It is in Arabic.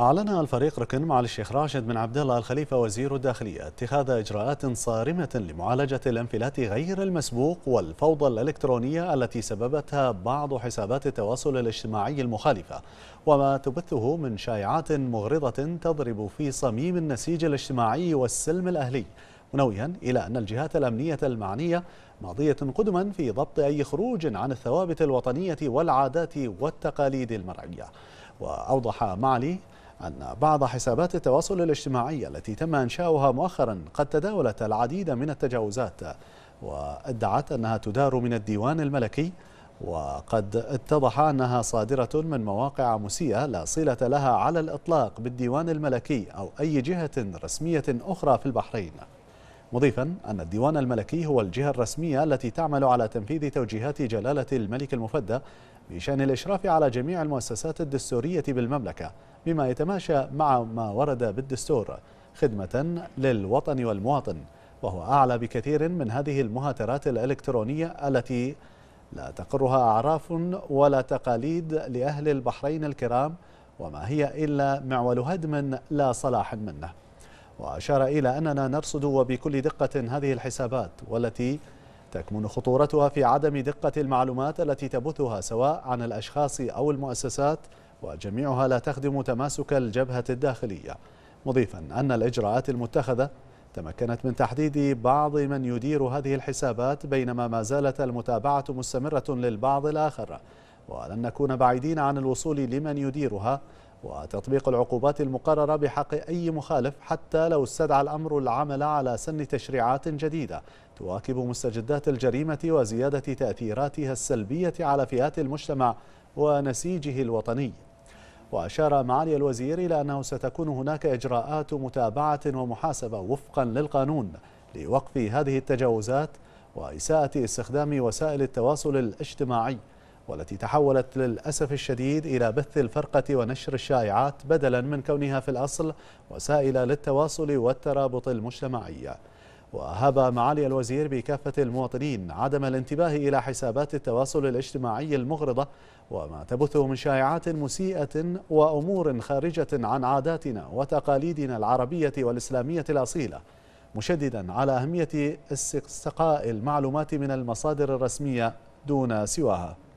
أعلن الفريق ركن مع الشيخ راشد بن عبد الله الخليفة وزير الداخلية اتخاذ إجراءات صارمة لمعالجة الانفلات غير المسبوق والفوضى الإلكترونية التي سببتها بعض حسابات التواصل الاجتماعي المخالفة وما تبثه من شائعات مغرضة تضرب في صميم النسيج الاجتماعي والسلم الأهلي منويا إلى أن الجهات الأمنية المعنية ماضية قدما في ضبط أي خروج عن الثوابت الوطنية والعادات والتقاليد المرعية وأوضح معلي أن بعض حسابات التواصل الاجتماعي التي تم إنشاؤها مؤخرا قد تداولت العديد من التجاوزات وادعت أنها تدار من الديوان الملكي وقد اتضح أنها صادرة من مواقع مسيئة لا صلة لها على الإطلاق بالديوان الملكي أو أي جهة رسمية أخرى في البحرين مضيفا أن الديوان الملكي هو الجهة الرسمية التي تعمل على تنفيذ توجيهات جلالة الملك المفدى بشأن الإشراف على جميع المؤسسات الدستورية بالمملكة بما يتماشى مع ما ورد بالدستور خدمة للوطن والمواطن وهو أعلى بكثير من هذه المهاترات الإلكترونية التي لا تقرها أعراف ولا تقاليد لأهل البحرين الكرام وما هي إلا معول هدم لا صلاح منه وأشار إلى أننا نرصد وبكل دقة هذه الحسابات والتي تكمن خطورتها في عدم دقة المعلومات التي تبثها سواء عن الأشخاص أو المؤسسات وجميعها لا تخدم تماسك الجبهة الداخلية مضيفا أن الإجراءات المتخذة تمكنت من تحديد بعض من يدير هذه الحسابات بينما ما زالت المتابعة مستمرة للبعض الآخر ولن نكون بعيدين عن الوصول لمن يديرها وتطبيق العقوبات المقررة بحق أي مخالف حتى لو استدعى الأمر العمل على سن تشريعات جديدة تواكب مستجدات الجريمة وزيادة تأثيراتها السلبية على فئات المجتمع ونسيجه الوطني وأشار معالي الوزير إلى أنه ستكون هناك إجراءات متابعة ومحاسبة وفقا للقانون لوقف هذه التجاوزات وإساءة استخدام وسائل التواصل الاجتماعي والتي تحولت للأسف الشديد إلى بث الفرقة ونشر الشائعات بدلا من كونها في الأصل وسائل للتواصل والترابط المجتمعي وهب معالي الوزير بكافة المواطنين عدم الانتباه إلى حسابات التواصل الاجتماعي المغرضة وما تبثه من شائعات مسيئة وأمور خارجة عن عاداتنا وتقاليدنا العربية والإسلامية الأصيلة مشددا على أهمية استقاء المعلومات من المصادر الرسمية دون سواها